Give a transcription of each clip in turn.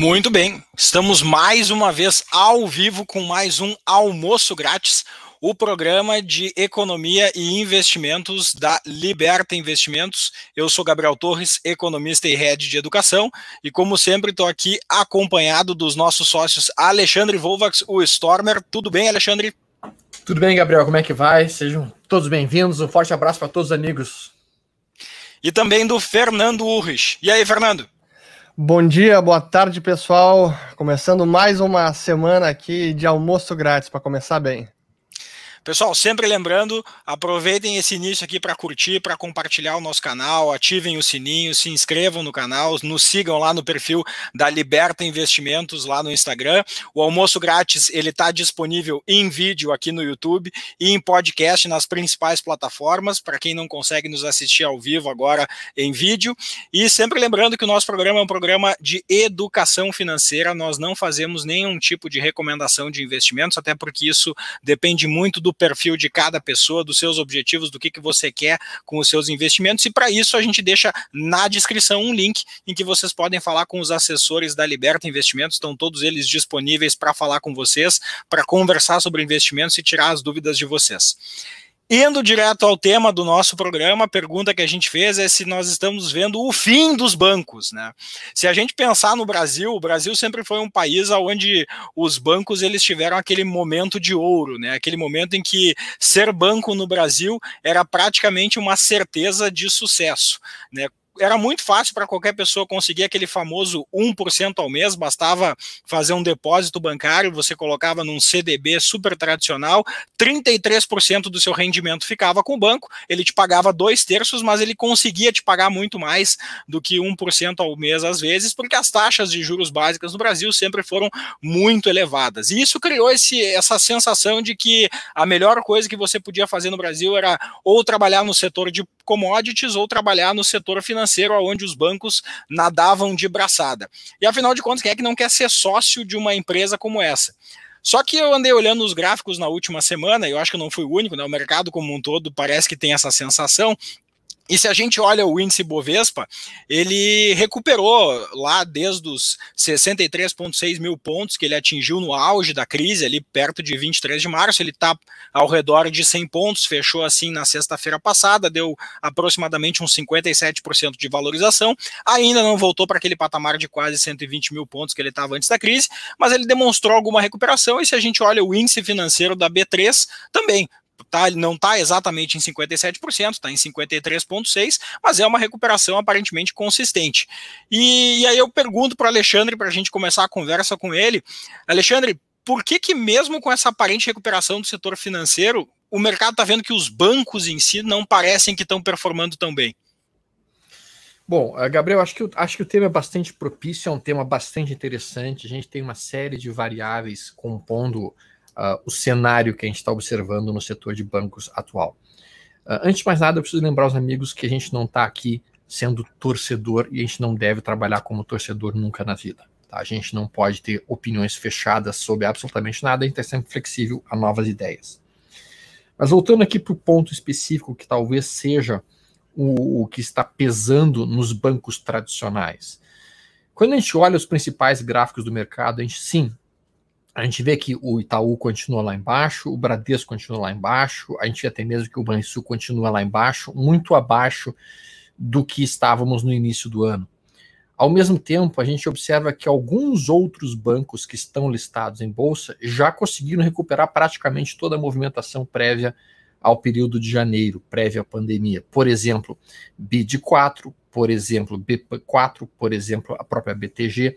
Muito bem, estamos mais uma vez ao vivo com mais um almoço grátis, o programa de economia e investimentos da Liberta Investimentos. Eu sou Gabriel Torres, economista e head de educação, e como sempre estou aqui acompanhado dos nossos sócios Alexandre Volvax, o Stormer. Tudo bem, Alexandre? Tudo bem, Gabriel, como é que vai? Sejam todos bem-vindos, um forte abraço para todos os amigos. E também do Fernando Urrich. E aí, Fernando? Bom dia, boa tarde, pessoal. Começando mais uma semana aqui de almoço grátis para começar bem. Pessoal, sempre lembrando, aproveitem esse início aqui para curtir, para compartilhar o nosso canal, ativem o sininho, se inscrevam no canal, nos sigam lá no perfil da Liberta Investimentos lá no Instagram. O almoço grátis ele está disponível em vídeo aqui no YouTube e em podcast nas principais plataformas para quem não consegue nos assistir ao vivo agora em vídeo. E sempre lembrando que o nosso programa é um programa de educação financeira. Nós não fazemos nenhum tipo de recomendação de investimentos, até porque isso depende muito do do perfil de cada pessoa, dos seus objetivos, do que, que você quer com os seus investimentos. E para isso a gente deixa na descrição um link em que vocês podem falar com os assessores da Liberta Investimentos, estão todos eles disponíveis para falar com vocês, para conversar sobre investimentos e tirar as dúvidas de vocês. Indo direto ao tema do nosso programa, a pergunta que a gente fez é se nós estamos vendo o fim dos bancos, né? Se a gente pensar no Brasil, o Brasil sempre foi um país onde os bancos eles tiveram aquele momento de ouro, né? Aquele momento em que ser banco no Brasil era praticamente uma certeza de sucesso, né? era muito fácil para qualquer pessoa conseguir aquele famoso 1% ao mês, bastava fazer um depósito bancário, você colocava num CDB super tradicional, 33% do seu rendimento ficava com o banco, ele te pagava dois terços, mas ele conseguia te pagar muito mais do que 1% ao mês às vezes, porque as taxas de juros básicas no Brasil sempre foram muito elevadas. E isso criou esse, essa sensação de que a melhor coisa que você podia fazer no Brasil era ou trabalhar no setor de commodities ou trabalhar no setor financeiro, onde os bancos nadavam de braçada. E afinal de contas, quem é que não quer ser sócio de uma empresa como essa? Só que eu andei olhando os gráficos na última semana, e eu acho que não fui o único, né? O mercado como um todo parece que tem essa sensação e se a gente olha o índice Bovespa, ele recuperou lá desde os 63,6 mil pontos que ele atingiu no auge da crise, ali perto de 23 de março. Ele está ao redor de 100 pontos, fechou assim na sexta-feira passada, deu aproximadamente uns 57% de valorização. Ainda não voltou para aquele patamar de quase 120 mil pontos que ele estava antes da crise, mas ele demonstrou alguma recuperação. E se a gente olha o índice financeiro da B3, também tá, não está exatamente em 57%, está em 53,6%, mas é uma recuperação aparentemente consistente. E, e aí eu pergunto para o Alexandre, para a gente começar a conversa com ele. Alexandre, por que, que mesmo com essa aparente recuperação do setor financeiro, o mercado está vendo que os bancos em si não parecem que estão performando tão bem? Bom, eh, Gabriel, acho que, acho que o tema é bastante propício, é um tema bastante interessante. A gente tem uma série de variáveis compondo uh, o cenário que a gente está observando no setor de bancos atual. Uh, antes de mais nada, eu preciso lembrar os amigos que a gente não está aqui sendo torcedor e a gente não deve trabalhar como torcedor nunca na vida. Tá? A gente não pode ter opiniões fechadas sobre absolutamente nada, a gente é sempre flexível a novas ideias. Mas voltando aqui para o ponto específico que talvez seja o, o que está pesando nos bancos tradicionais. Quando a gente olha os principais gráficos do mercado, a gente sim a gente vê que o Itaú continua lá embaixo, o Bradesco continua lá embaixo, a gente até mesmo que o Banrisul continua lá embaixo, muito abaixo do que estávamos no início do ano. Ao mesmo tempo, a gente observa que alguns outros bancos que estão listados em bolsa já conseguiram recuperar praticamente toda a movimentação prévia ao período de janeiro, prévia à pandemia. Por exemplo, BID4, por exemplo, BP4, por exemplo, a própria BTG,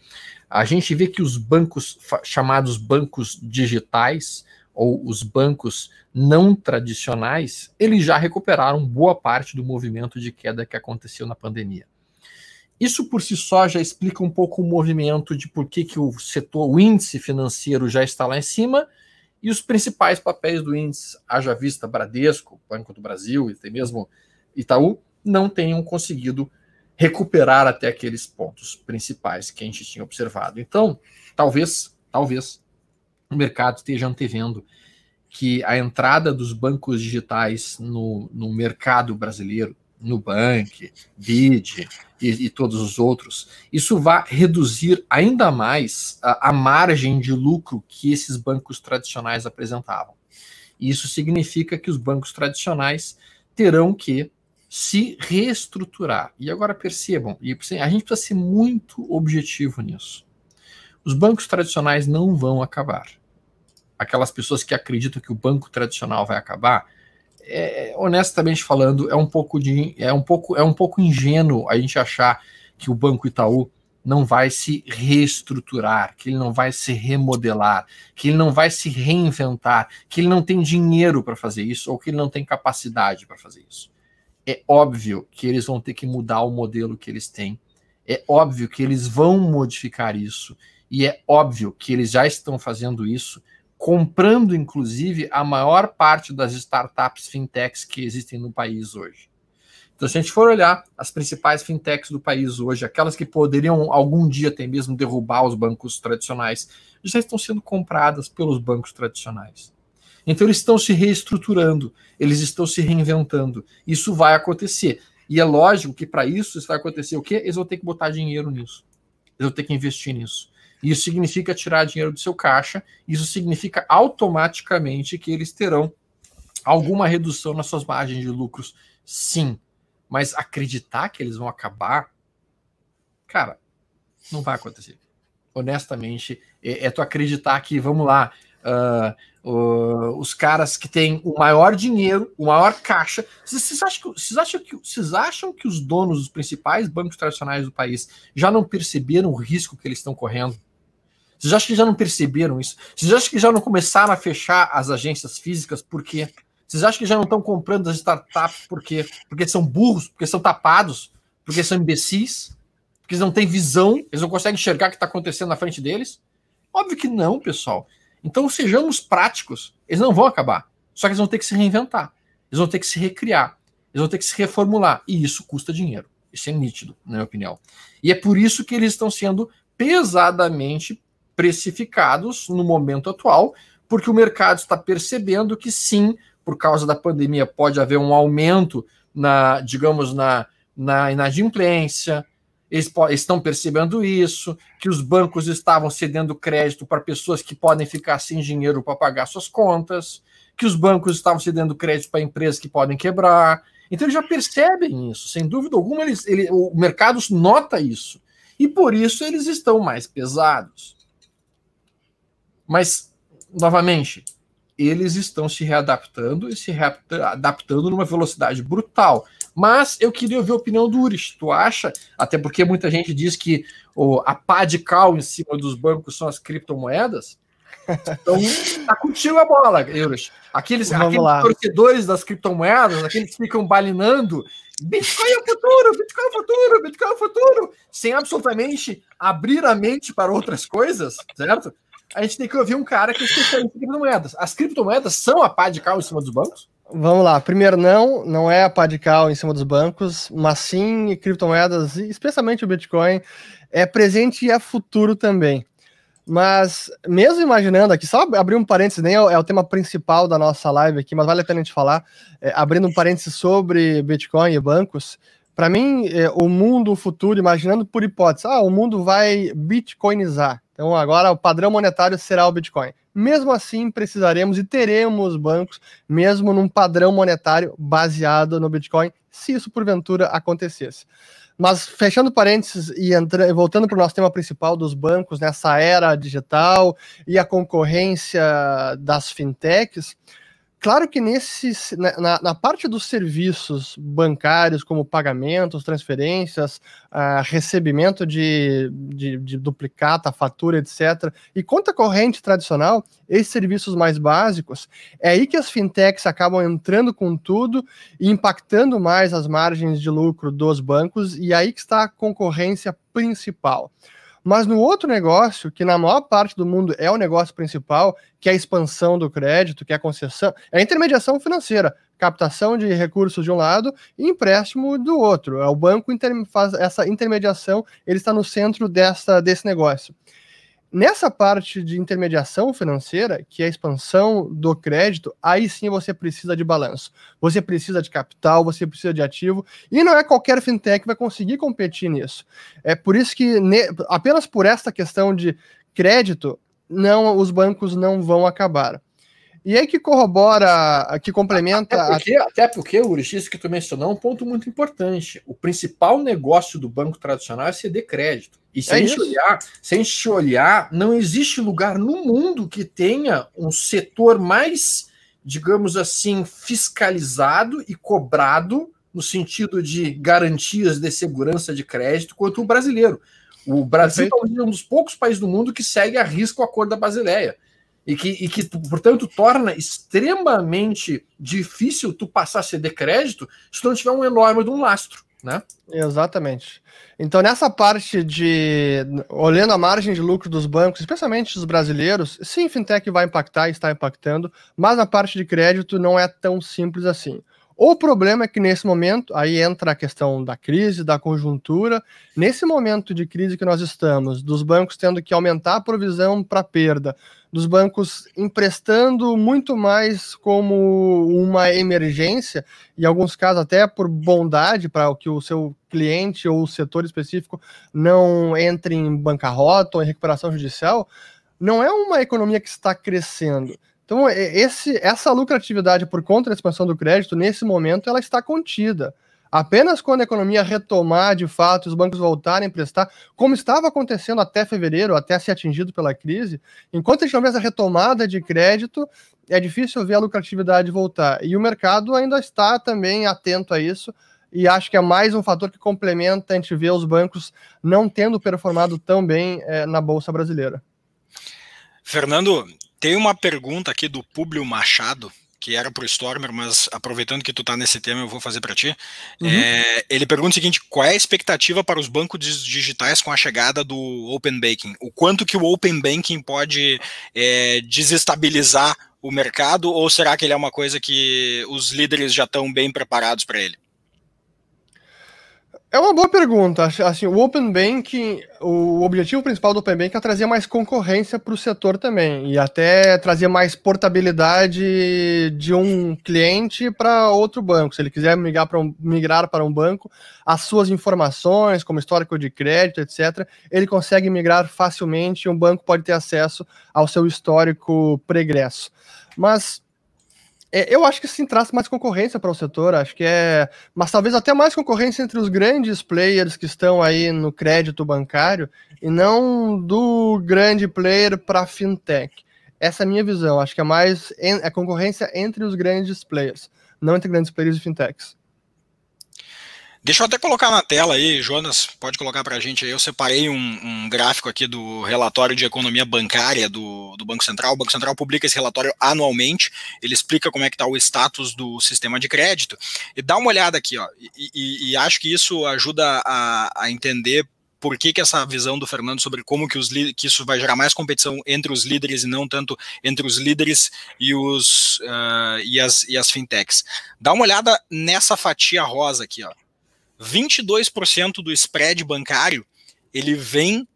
a gente vê que os bancos chamados bancos digitais ou os bancos não tradicionais, eles já recuperaram boa parte do movimento de queda que aconteceu na pandemia. Isso por si só já explica um pouco o movimento de por que, que o setor, o índice financeiro já está lá em cima e os principais papéis do índice, haja vista Bradesco, Banco do Brasil e até mesmo Itaú, não tenham conseguido recuperar até aqueles pontos principais que a gente tinha observado. Então, talvez, talvez o mercado esteja antevendo que a entrada dos bancos digitais no, no mercado brasileiro, Nubank, BID e, e todos os outros, isso vai reduzir ainda mais a, a margem de lucro que esses bancos tradicionais apresentavam. Isso significa que os bancos tradicionais terão que se reestruturar. E agora percebam, e a gente precisa ser muito objetivo nisso. Os bancos tradicionais não vão acabar. Aquelas pessoas que acreditam que o banco tradicional vai acabar, é, honestamente falando, é um pouco de, é um pouco, é um pouco ingênuo a gente achar que o banco Itaú não vai se reestruturar, que ele não vai se remodelar, que ele não vai se reinventar, que ele não tem dinheiro para fazer isso ou que ele não tem capacidade para fazer isso. É óbvio que eles vão ter que mudar o modelo que eles têm. É óbvio que eles vão modificar isso. E é óbvio que eles já estão fazendo isso, comprando, inclusive, a maior parte das startups fintechs que existem no país hoje. Então, se a gente for olhar as principais fintechs do país hoje, aquelas que poderiam algum dia até mesmo derrubar os bancos tradicionais, já estão sendo compradas pelos bancos tradicionais. Então eles estão se reestruturando, eles estão se reinventando. Isso vai acontecer. E é lógico que para isso, isso vai acontecer o quê? Eles vão ter que botar dinheiro nisso. Eles vão ter que investir nisso. Isso significa tirar dinheiro do seu caixa, isso significa automaticamente que eles terão alguma redução nas suas margens de lucros. Sim, mas acreditar que eles vão acabar, cara, não vai acontecer. Honestamente, é, é tu acreditar que, vamos lá, uh, Uh, os caras que têm o maior dinheiro, o maior caixa. Vocês acham, que, vocês, acham que, vocês acham que os donos dos principais bancos tradicionais do país já não perceberam o risco que eles estão correndo? Vocês acham que já não perceberam isso? Vocês acham que já não começaram a fechar as agências físicas? Por quê? Vocês acham que já não estão comprando as startups? Por quê? Porque são burros, porque são tapados, porque são imbecis, porque eles não têm visão, eles não conseguem enxergar o que está acontecendo na frente deles? Óbvio que não, pessoal. Então, sejamos práticos. Eles não vão acabar. Só que eles vão ter que se reinventar. Eles vão ter que se recriar. Eles vão ter que se reformular. E isso custa dinheiro. Isso é nítido, na minha opinião. E é por isso que eles estão sendo pesadamente precificados no momento atual, porque o mercado está percebendo que sim, por causa da pandemia, pode haver um aumento na, digamos, na, na inadimplência, eles estão percebendo isso, que os bancos estavam cedendo crédito para pessoas que podem ficar sem dinheiro para pagar suas contas, que os bancos estavam cedendo crédito para empresas que podem quebrar. Então eles já percebem isso, sem dúvida alguma, eles, ele, o mercado nota isso. E por isso eles estão mais pesados. Mas, novamente, eles estão se readaptando e se readaptando numa velocidade brutal. Mas eu queria ouvir a opinião do Uris. Tu acha? Até porque muita gente diz que oh, a pá de cal em cima dos bancos são as criptomoedas. Então, tá contigo a bola, Euros. Aqueles, aqueles torcedores das criptomoedas, aqueles que ficam balinando, Bitcoin é o futuro, Bitcoin é o futuro, Bitcoin é o futuro, sem absolutamente abrir a mente para outras coisas, certo? A gente tem que ouvir um cara que é especialista em criptomoedas. As criptomoedas são a pá de cal em cima dos bancos? Vamos lá. Primeiro, não, não é a Padical em cima dos bancos, mas sim criptomoedas, especialmente o Bitcoin, é presente e é futuro também. Mas, mesmo imaginando aqui, só abrir um parênteses, nem é, é o tema principal da nossa live aqui, mas vale a pena a gente falar, é, abrindo um parênteses sobre Bitcoin e bancos. Para mim, é, o mundo futuro, imaginando por hipótese, ah, o mundo vai bitcoinizar. Então, agora o padrão monetário será o Bitcoin. Mesmo assim, precisaremos e teremos bancos, mesmo num padrão monetário baseado no Bitcoin, se isso porventura acontecesse. Mas fechando parênteses e entra... voltando para o nosso tema principal dos bancos nessa era digital e a concorrência das fintechs, Claro que nesse, na, na, parte dos serviços bancários, como pagamentos, transferências, uh, recebimento de, de, de, duplicata, fatura, etc., e conta corrente tradicional, esses serviços mais básicos, é aí que as fintechs acabam entrando com tudo e impactando mais as margens de lucro dos bancos, e aí que está a concorrência principal. Mas no outro negócio, que na maior parte do mundo é o negócio principal, que é a expansão do crédito, que é a concessão, é a intermediação financeira, captação de recursos de um lado e empréstimo do outro. É o banco faz essa intermediação, ele está no centro dessa, desse negócio. Nessa parte de intermediação financeira, que é a expansão do crédito, aí sim você precisa de balanço. Você precisa de capital, você precisa de ativo, e não é qualquer fintech que vai conseguir competir nisso. É por isso que, ne, apenas por esta questão de crédito, não os bancos não vão acabar. E aí que corrobora, que complementa. Até porque, a... porque isso que tu mencionou é um ponto muito importante. O principal negócio do banco tradicional é ceder crédito. E se, é a gente olhar, se a gente olhar, não existe lugar no mundo que tenha um setor mais, digamos assim, fiscalizado e cobrado no sentido de garantias de segurança de crédito quanto o brasileiro. O Brasil é um dos poucos países do mundo que segue a risco o acordo da Basileia e que, e que, portanto, torna extremamente difícil tu passar a ceder crédito se tu não tiver um enorme de um lastro, né? Exatamente. Então, nessa parte de olhando a margem de lucro dos bancos, especialmente dos brasileiros, sim, fintech vai impactar e está impactando, mas na parte de crédito não é tão simples assim. O problema é que nesse momento, aí entra a questão da crise, da conjuntura. Nesse momento de crise que nós estamos, dos bancos tendo que aumentar a provisão para perda, dos bancos emprestando muito mais como uma emergência, em alguns casos até por bondade para que o seu cliente ou o setor específico não entre em bancarrota ou em recuperação judicial, não é uma economia que está crescendo. Então, é, esse, essa lucratividade por conta da expansão do crédito, nesse momento, ela está contida. Apenas quando a economia retomar de fato, os bancos voltarem a emprestar, como estava acontecendo até fevereiro, até ser atingido pela crise, enquanto a gente não vê essa retomada de crédito, é difícil ver a lucratividade voltar. E o mercado ainda está também atento a isso, e acho que é mais um fator que complementa a gente ver os bancos não tendo performado tão bem é, na Bolsa Brasileira. Fernando, tem uma pergunta aqui do Públio Machado, que era para o Stormer, mas aproveitando que tu está nesse tema, eu vou fazer para ti. Uhum. É, ele pergunta o seguinte: qual é a expectativa para os bancos digitais com a chegada do Open Banking? O quanto que o Open Banking pode é, desestabilizar o mercado, ou será que ele é uma coisa que os líderes já estão bem preparados para ele? É uma boa pergunta. Assim, o Open Banking, o objetivo principal do Open Banking é trazer mais concorrência para o setor também e até trazer mais portabilidade de um cliente para outro banco. Se ele quiser migrar para um, migrar para um banco, as suas informações, como histórico de crédito, etc., ele consegue migrar facilmente e um banco pode ter acesso ao seu histórico pregresso. Mas é, eu acho que sim traz mais concorrência para o setor, acho que é. Mas talvez até mais concorrência entre os grandes players que estão aí no crédito bancário e não do grande player para fintech. Essa é a minha visão. Acho que é mais en... é concorrência entre os grandes players, não entre grandes players e fintechs. Deixa eu até colocar na tela aí, Jonas, pode colocar para a gente aí. Eu separei um, um, gráfico aqui do relatório de economia bancária do, do, Banco Central. O Banco Central publica esse relatório anualmente, ele explica como é que está o status do sistema de crédito. E dá uma olhada aqui, ó, e, e, e acho que isso ajuda a, a entender por que, que, essa visão do Fernando sobre como que, os, que isso vai gerar mais competição entre os líderes e não tanto entre os líderes e, os, uh, e, as, e as fintechs. Dá uma olhada nessa fatia rosa aqui, ó. 22% do spread bancário ele vem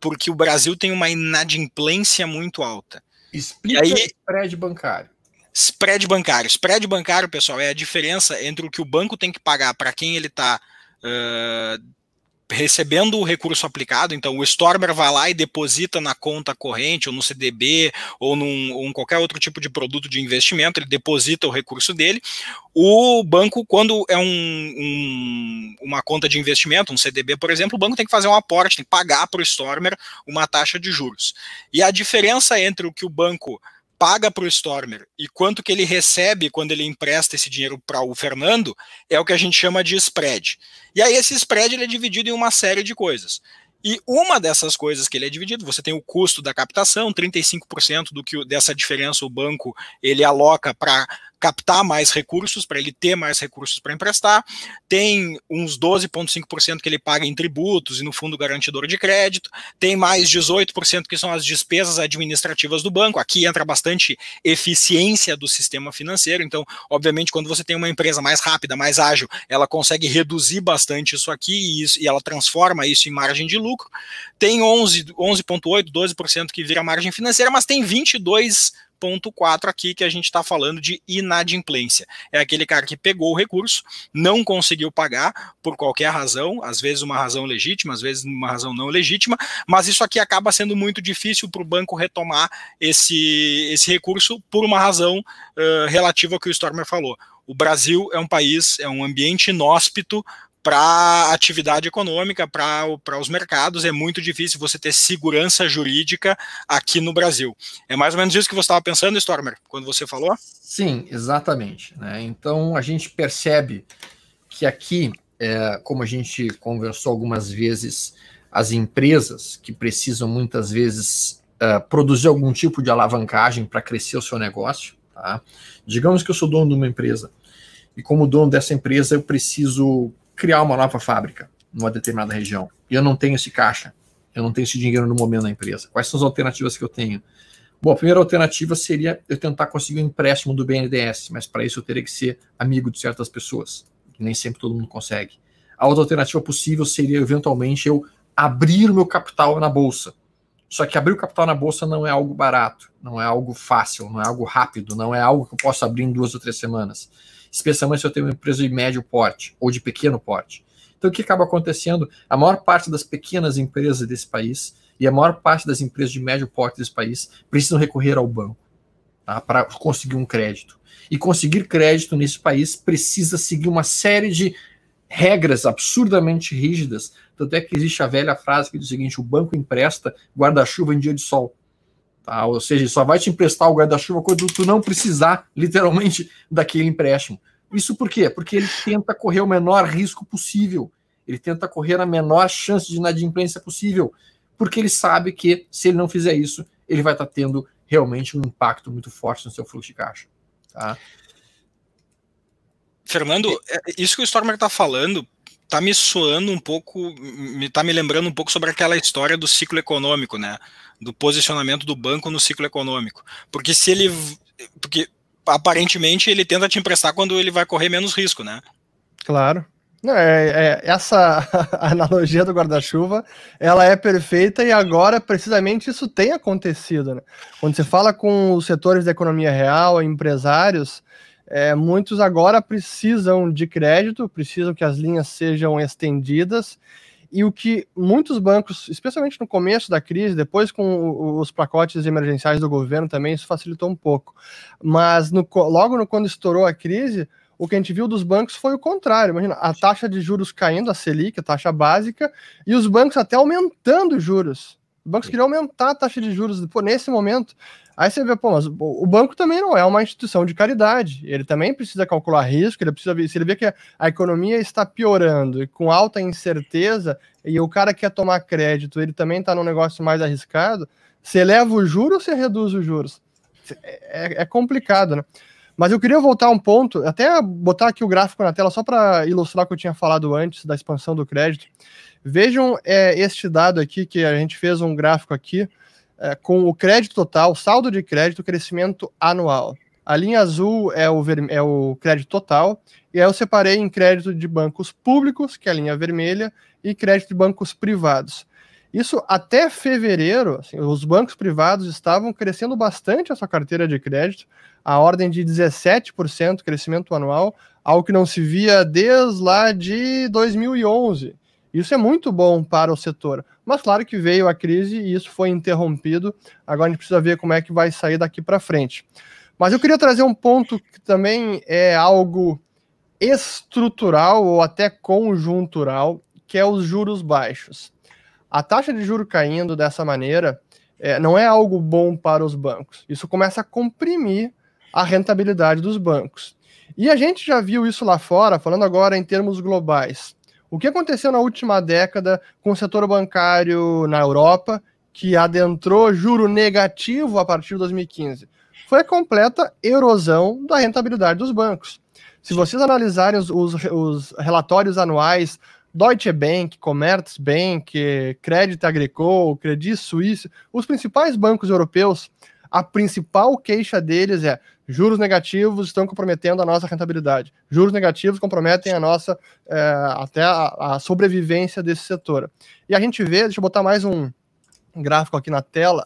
porque o Brasil tem uma inadimplência muito alta. Explica aí, spread bancário. Spread bancário. Spread bancário, pessoal, é a diferença entre o que o banco tem que pagar para quem ele está uh, recebendo o recurso aplicado, então o Stormer vai lá e deposita na conta corrente, ou no CDB, ou num ou em qualquer outro tipo de produto de investimento, ele deposita o recurso dele. O banco, quando é um, um, uma conta de investimento, um CDB, por exemplo, o banco tem que fazer um aporte, tem que pagar para o Stormer uma taxa de juros. E a diferença entre o que o banco paga para o Stormer e quanto que ele recebe quando ele empresta esse dinheiro para o Fernando é o que a gente chama de spread. E aí esse spread ele é dividido em uma série de coisas. E uma dessas coisas que ele é dividido, você tem o custo da captação, 35% do que dessa diferença o banco ele aloca para captar mais recursos, para ele ter mais recursos para emprestar, tem uns 12,5% que ele paga em tributos e no fundo garantidor de crédito, tem mais 18% que são as despesas administrativas do banco. Aqui entra bastante eficiência do sistema financeiro, então, obviamente, quando você tem uma empresa mais rápida, mais ágil, ela consegue reduzir bastante isso aqui e, isso, e ela transforma isso em margem de lucro. Tem 11,8%, 11 12% que vira margem financeira, mas tem 22 ponto aqui que a gente está falando de inadimplência. É aquele cara que pegou o recurso, não conseguiu pagar por qualquer razão, às vezes uma razão legítima, às vezes uma razão não legítima, mas isso aqui acaba sendo muito difícil para o banco retomar esse, esse recurso por uma razão uh, relativa ao que o Stormer falou. O Brasil é um país, é um ambiente inóspito para atividade econômica, para os mercados, é muito difícil você ter segurança jurídica aqui no Brasil. É mais ou menos isso que você estava pensando, Stormer, quando você falou? Sim, exatamente. Né? Então a gente percebe que aqui, é, como a gente conversou algumas vezes, as empresas que precisam muitas vezes é, produzir algum tipo de alavancagem para crescer o seu negócio, tá? digamos que eu sou dono de uma empresa. E como dono dessa empresa, eu preciso criar uma nova fábrica numa determinada região e eu não tenho esse caixa, eu não tenho esse dinheiro no momento na empresa, quais são as alternativas que eu tenho? Bom, a primeira alternativa seria eu tentar conseguir um empréstimo do BNDES, mas para isso eu teria que ser amigo de certas pessoas, que nem sempre todo mundo consegue. A outra alternativa possível seria eventualmente eu abrir o meu capital na bolsa. Só que abrir o capital na bolsa não é algo barato, não é algo fácil, não é algo rápido, não é algo que eu possa abrir em duas ou três semanas especialmente se eu tenho uma empresa de médio porte ou de pequeno porte. Então, o que acaba acontecendo? A maior parte das pequenas empresas desse país e a maior parte das empresas de médio porte desse país precisam recorrer ao banco tá, para conseguir um crédito. E conseguir crédito nesse país precisa seguir uma série de regras absurdamente rígidas. Tanto é que existe a velha frase que diz o seguinte: o banco empresta guarda-chuva em dia de sol. Tá? Ou seja, só vai te emprestar o guarda-chuva quando tu não precisar, literalmente, daquele empréstimo. Isso por quê? Porque ele tenta correr o menor risco possível. Ele tenta correr a menor chance de inadimplência possível. Porque ele sabe que, se ele não fizer isso, ele vai estar tá tendo realmente um impacto muito forte no seu fluxo de caixa. Tá? Fernando, é, isso que o Stormer está falando tá me soando um pouco, me tá me lembrando um pouco sobre aquela história do ciclo econômico, né? Do posicionamento do banco no ciclo econômico. Porque se ele porque aparentemente ele tenta te emprestar quando ele vai correr menos risco, né? Claro. Não, é, é, essa analogia do guarda-chuva, ela é perfeita e agora, precisamente, isso tem acontecido. Né? Quando você fala com os setores da economia real, empresários, é, muitos agora precisam de crédito, precisam que as linhas sejam estendidas. E o que muitos bancos, especialmente no começo da crise, depois com os pacotes emergenciais do governo também, isso facilitou um pouco. Mas no, logo no, quando estourou a crise, o que a gente viu dos bancos foi o contrário. Imagina, a taxa de juros caindo, a Selic, a taxa básica, e os bancos até aumentando juros bancos queriam aumentar a taxa de juros pô, nesse momento. Aí você vê, pô, mas o banco também não é uma instituição de caridade. Ele também precisa calcular risco, ele precisa ver, se ele vê que a economia está piorando e com alta incerteza, e o cara quer tomar crédito, ele também está num negócio mais arriscado, você eleva o juro ou você reduz os juros? É, é, é complicado, né? Mas eu queria voltar um ponto, até botar aqui o gráfico na tela só para ilustrar o que eu tinha falado antes da expansão do crédito. Vejam é, este dado aqui, que a gente fez um gráfico aqui, é, com o crédito total, saldo de crédito, crescimento anual. A linha azul é o, é o crédito total, e aí eu separei em crédito de bancos públicos, que é a linha vermelha, e crédito de bancos privados. Isso até fevereiro, assim, os bancos privados estavam crescendo bastante a sua carteira de crédito, a ordem de 17% crescimento anual, algo que não se via desde lá de 2011. Isso é muito bom para o setor. Mas claro que veio a crise e isso foi interrompido. Agora a gente precisa ver como é que vai sair daqui para frente. Mas eu queria trazer um ponto que também é algo estrutural ou até conjuntural, que é os juros baixos. A taxa de juro caindo dessa maneira é, não é algo bom para os bancos. Isso começa a comprimir a rentabilidade dos bancos. E a gente já viu isso lá fora, falando agora em termos globais. O que aconteceu na última década com o setor bancário na Europa, que adentrou juro negativo a partir de 2015? Foi a completa erosão da rentabilidade dos bancos. Se vocês analisarem os, os, os relatórios anuais Deutsche Bank, Commerzbank, Crédito Agricole, Credit Suisse, os principais bancos europeus, a principal queixa deles é juros negativos estão comprometendo a nossa rentabilidade. Juros negativos comprometem a nossa, é, até a, a, sobrevivência desse setor. E a gente vê, deixa eu botar mais um gráfico aqui na tela,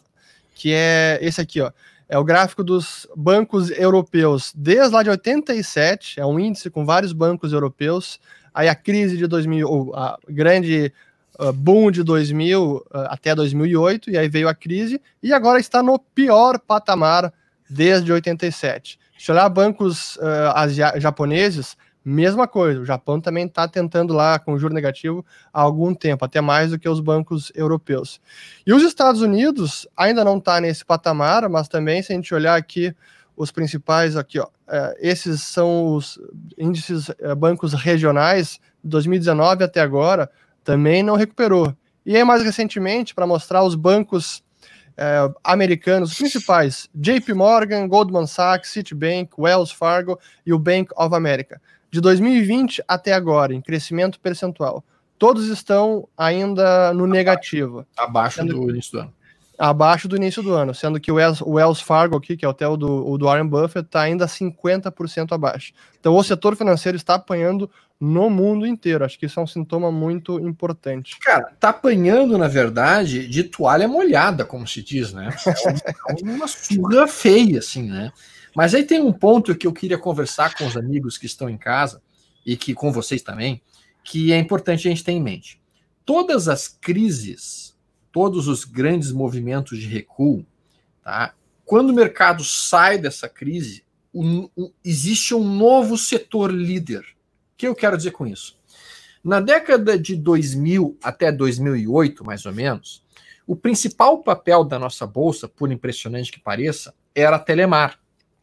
que é esse aqui, ó. É o gráfico dos bancos europeus. Desde lá de 87, é um índice com vários bancos europeus. Aí a crise de 2000, a grande ah, boom de 2000 uh, ah, até 2008, e aí veio a crise, e agora está no pior patamar desde 87. Se olhar bancos uh, japoneses, mesma coisa, o Japão também está tentando lá com juro negativo há algum tempo, até mais do que os bancos europeus. E os Estados Unidos ainda não está nesse patamar, mas também se a gente olhar aqui os principais aqui, ó, é, esses são os índices é, bancos regionais 2019 até agora, também não recuperou. E aí, mais recentemente, para mostrar os bancos é, americanos principais, JP Morgan, Goldman Sachs, Citibank, Wells Fargo e o Bank of America. De 2020 até agora, em crescimento percentual, todos estão ainda no negativo. Abaixo do início do ano abaixo do início do ano, sendo que o Wells, Fargo aqui, que é o hotel do, o do Warren Buffett, está ainda 50% abaixo. Então o setor financeiro está apanhando no mundo inteiro. Acho que isso é um sintoma muito importante. Cara, está apanhando, na verdade, de toalha molhada, como se diz, né? É é uma surra feia, assim, né? Mas aí tem um ponto que eu queria conversar com os amigos que estão em casa e que com vocês também, que é importante a gente ter em mente. Todas as crises todos os grandes movimentos de recuo, tá? quando o mercado sai dessa crise, o, o, existe um novo setor líder. O que eu quero dizer com isso? Na década de 2000 até 2008, mais ou menos, o principal papel da nossa bolsa, por impressionante que pareça, era a Telemar,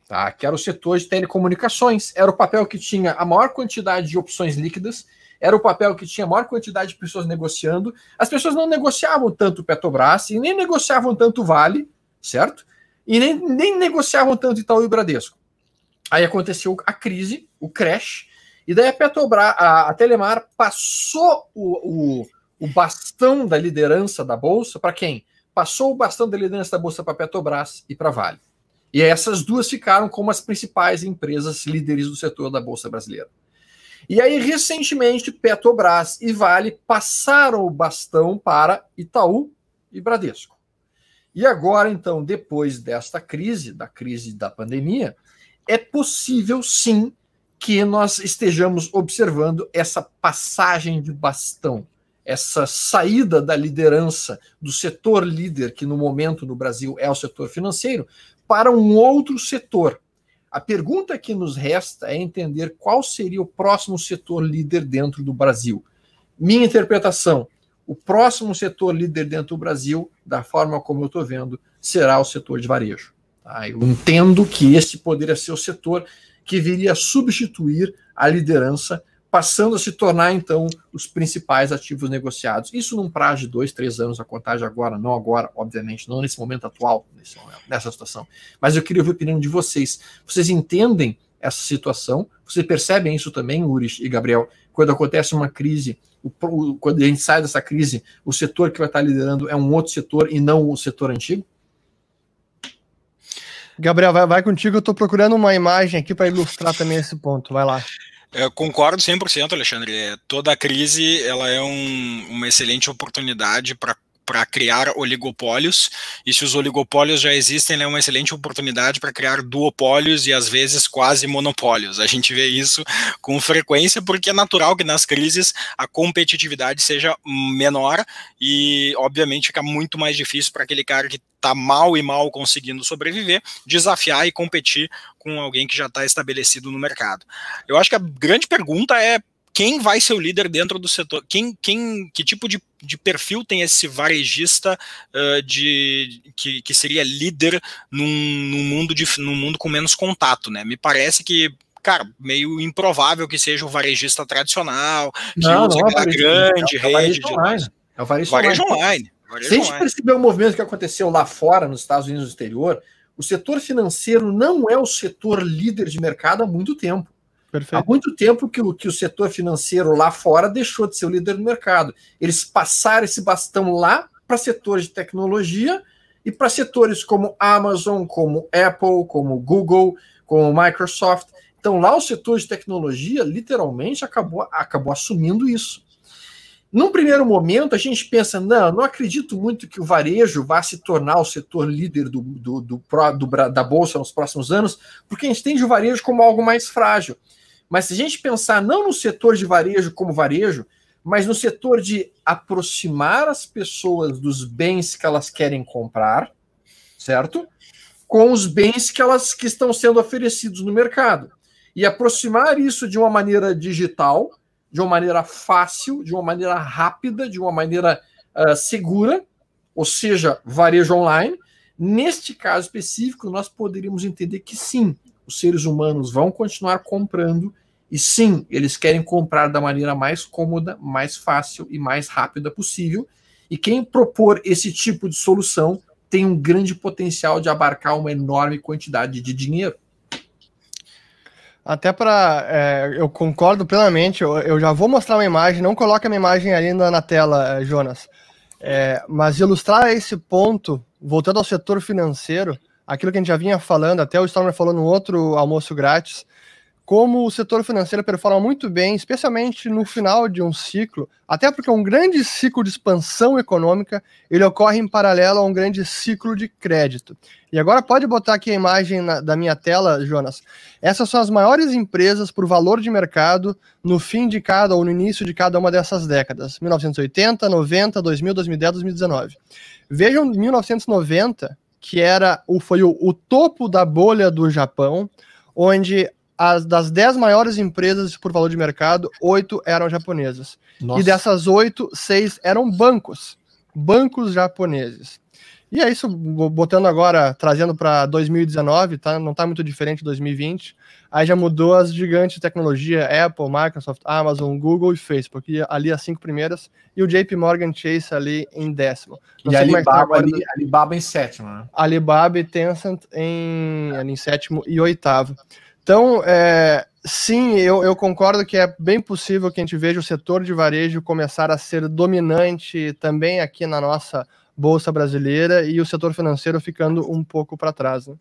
tá? que era o setor de telecomunicações. Era o papel que tinha a maior quantidade de opções líquidas era o papel que tinha a maior quantidade de pessoas negociando. As pessoas não negociavam tanto Petrobras e nem negociavam tanto Vale, certo? E nem, nem negociavam tanto Itaú e Bradesco. Aí aconteceu a crise, o crash, e daí a Petrobras, a, a Telemar passou o, o, o bastão da liderança da Bolsa para quem? Passou o bastão da liderança da Bolsa para Petrobras e para Vale. E essas duas ficaram como as principais empresas líderes do setor da Bolsa Brasileira. E aí, recentemente, Petrobras e Vale passaram o bastão para Itaú e Bradesco. E agora, então, depois desta crise, da crise da pandemia, é possível sim que nós estejamos observando essa passagem de bastão, essa saída da liderança do setor líder, que no momento no Brasil é o setor financeiro, para um outro setor, a pergunta que nos resta é entender qual seria o próximo setor líder dentro do Brasil. Minha interpretação: o próximo setor líder dentro do Brasil, da forma como eu estou vendo, será o setor de varejo. Tá? Eu entendo que esse poderia ser o setor que viria a substituir a liderança passando a se tornar, então, os principais ativos negociados. Isso num prazo de dois, três anos, a contagem agora, não agora, obviamente, não nesse momento atual, nesse, nessa situação. Mas eu queria ouvir a opinião de vocês. Vocês entendem essa situação? Vocês percebem isso também, Uris e Gabriel? Quando acontece uma crise, o, quando a gente sai dessa crise, o setor que vai estar liderando é um outro setor e não o setor antigo? Gabriel, vai, vai contigo. Eu estou procurando uma imagem aqui para ilustrar também esse ponto. Vai lá. Eu concordo 100%, Alexandre. É, toda crise ela é um, uma excelente oportunidade para para criar oligopólios, e se os oligopólios já existem, é uma excelente oportunidade para criar duopólios e às vezes quase monopólios. A gente vê isso com frequência, porque é natural que nas crises a competitividade seja menor e, obviamente, fica muito mais difícil para aquele cara que está mal e mal conseguindo sobreviver, desafiar e competir com alguém que já está estabelecido no mercado. Eu acho que a grande pergunta é quem vai ser o líder dentro do setor, quem, quem, que tipo de, de perfil tem esse varejista uh, de que, que seria líder num, num, mundo de, num mundo com menos contato, né? Me parece que Cara, meio improvável que seja o varejista tradicional, que não, usa não é grande é rede. É online. o varejo, online. Se a gente perceber o movimento que aconteceu lá fora, nos Estados Unidos do exterior, o setor financeiro não é o setor líder de mercado há muito tempo. Perfeito. Há muito tempo que o, que o setor financeiro lá fora deixou de ser o líder do mercado. Eles passaram esse bastão lá para setores de tecnologia e para setores como Amazon, como Apple, como Google, como Microsoft. Então, lá o setor de tecnologia literalmente acabou, acabou assumindo isso. Num primeiro momento, a gente pensa: não, não acredito muito que o varejo vá se tornar o setor líder do, do, do, do da Bolsa nos próximos anos, porque a gente entende o varejo como algo mais frágil. Mas se a gente pensar não no setor de varejo como varejo, mas no setor de aproximar as pessoas dos bens que elas querem comprar, certo? Com os bens que elas que estão sendo oferecidos no mercado. E aproximar isso de uma maneira digital, de uma maneira fácil, de uma maneira rápida, de uma maneira uh, segura, ou seja, varejo online. Neste caso específico, nós poderíamos entender que sim, os seres humanos vão continuar comprando, e sim, eles querem comprar da maneira mais cômoda, mais fácil e mais rápida possível. E quem propor esse tipo de solução tem um grande potencial de abarcar uma enorme quantidade de dinheiro. Até para. É, eu concordo plenamente. Eu, eu, já vou mostrar uma imagem. Não coloque a minha imagem ali na, tela, é, Jonas. É, mas ilustrar esse ponto, voltando ao setor financeiro, aquilo que a gente já vinha falando, até o Stormer falou no outro almoço grátis, como o setor financeiro performa muito bem, especialmente no final de um ciclo, até porque um grande ciclo de expansão econômica, ele ocorre em paralelo a um grande ciclo de crédito. E agora pode botar aqui a imagem na, da minha tela, Jonas. Essas são as maiores empresas por valor de mercado no fim de cada ou no início de cada uma dessas décadas, 1980, 90, 2000, 2010, 2019. Vejam 1990, que era o, foi o, o topo da bolha do Japão, onde as, das dez maiores empresas por valor de mercado, oito eram japonesas. Nossa. E dessas oito, seis eram bancos. Bancos japoneses. E é isso, botando agora, trazendo para 2019, tá? Não está muito diferente de 2020. Aí já mudou as gigantes de tecnologia, Apple, Microsoft, Amazon, Google e Facebook. E ali as cinco primeiras, e o JP Morgan Chase ali em décimo. Não é e tá Alibaba, é tá Alibaba em sétimo, né? Alibaba e Tencent em, em sétimo e oitavo. Então, é, sim, eu, eu, concordo que é bem possível que a gente veja o setor de varejo começar a ser dominante também aqui na nossa bolsa brasileira e o setor financeiro ficando um pouco para trás. Né?